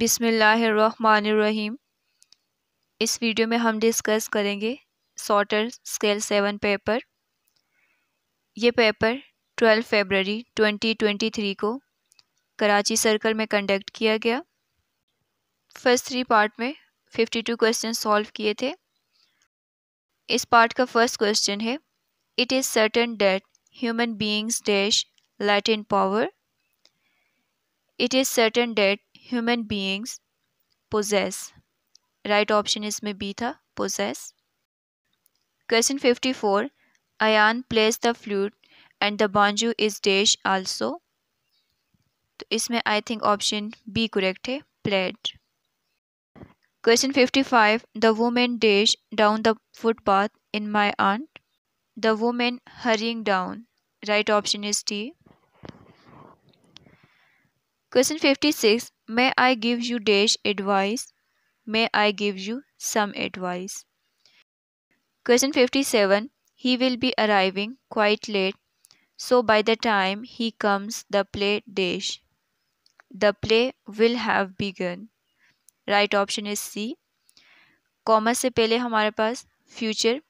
बिसमीम इस वीडियो में हम डिस्कस करेंगे सॉटर स्केल सेवन पेपर ये पेपर 12 फरवरी 2023 को कराची सर्कल में कंडक्ट किया गया फर्स्ट थ्री पार्ट में 52 क्वेश्चन सॉल्व किए थे इस पार्ट का फर्स्ट क्वेश्चन है it is certain that human beings dash let in power it is certain that human beings possess right option is mebitha possess question 54 ayan plays the flute and the banjo is dash also is isme i think option b correct hai played question 55 the woman dash down the footpath in my aunt the woman hurrying down right option is T. question 56 May I give you dash advice? May I give you some advice? Question 57 He will be arriving quite late, so by the time he comes, the play dash. The play will have begun. Right option is C. Comma से पहले हमारे पास future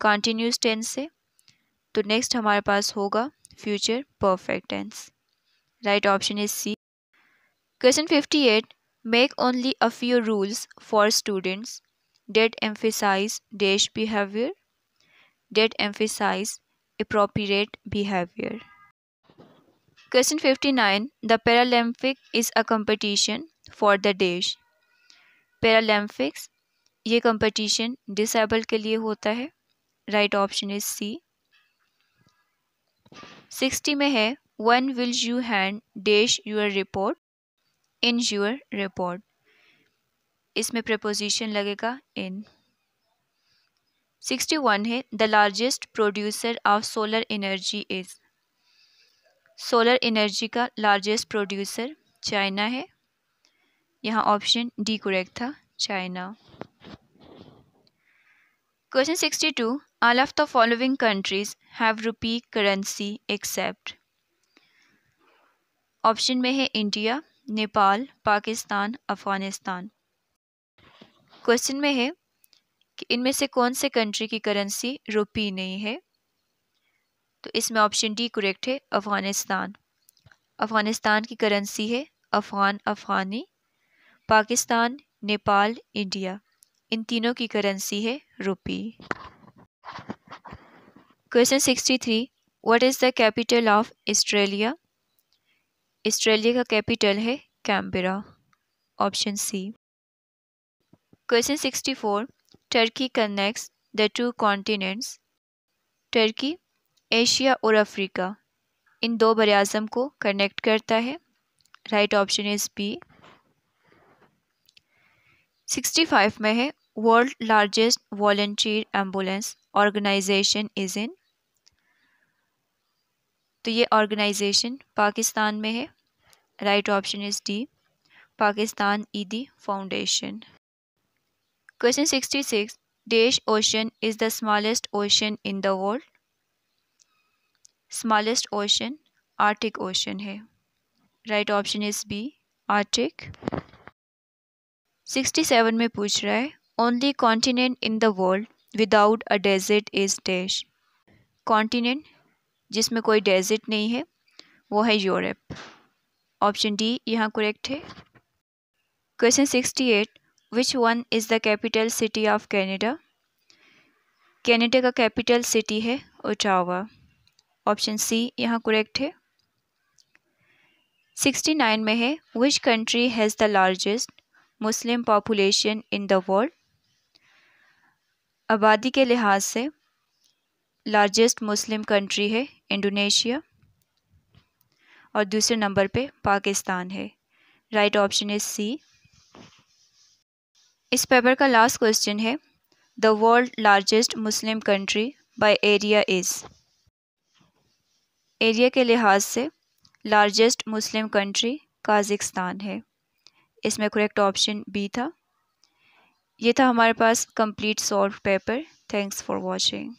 continuous tense है तो next हमारे पास होगा future perfect tense. Right option is C. Question 58 Make only a few rules for students that emphasize dash behavior, that emphasize appropriate behavior. Question 59 The Paralympic is a competition for the dash. Paralympics ये competition disabled के लिए होता है right option is C sixty में है When will you hand dash your report? In your report इसमें preposition लगेगा in sixty one है the largest producer of solar energy is solar energy का लार्जेस्ट प्रोड्यूसर चाइना है यहाँ option D correct था China question sixty two all of the following countries have rupee currency except option में है India Nepal Pakistan Afghanistan question में है कि इनमें से कौन से कंट्री की करेंसी रुपी नहीं है तो इसमें ऑप्शन डी करेक्ट है अफ़गानिस्तान अफ़गानिस्तान की करेंसी है अफ़गान अफ़गानी पाकिस्तान नेपाल इंडिया इन तीनों की करेंसी है rupee question sixty three what is the capital of Australia Australia का कैपिटल है Canberra option C question sixty four Turkey connects the two continents Turkey Asia और अफ्रीका इन दो बरअज़म को कनेक्ट करता है right option is B sixty five में है world largest volunteer ambulance organization is in तो ये ऑर्गेनाइजेशन पाकिस्तान में है right option is D Pakistan Edhi foundation question sixty six dash ocean is the smallest ocean in the world smallest ocean Arctic ocean है right option is B Arctic sixty seven में पूछ रहा है only continent in the world without a desert is dash continent जिसमें कोई desert नहीं है वो है यूरोप ऑप्शन डी यहाँ करेक्ट है question sixty eight which one is the capital city of Canada Canada का कैपिटल सिटी है ओटावा ऑप्शन सी यहाँ करेक्ट है सिक्सटी नाइन में है which country has the largest Muslim population in the world आबादी के लिहाज से लार्जेस्ट मुस्लिम कंट्री है इंडोनेशिया और दूसरे नंबर पे पाकिस्तान है राइट ऑप्शन इज सी इस पेपर का लास्ट क्वेश्चन है the world largest Muslim country by area is area के लिहाज से लार्जेस्ट मुस्लिम कंट्री काजिकस्तान है इसमें करेक्ट ऑप्शन बी था ये था हमारे पास complete solve paper thanks for watching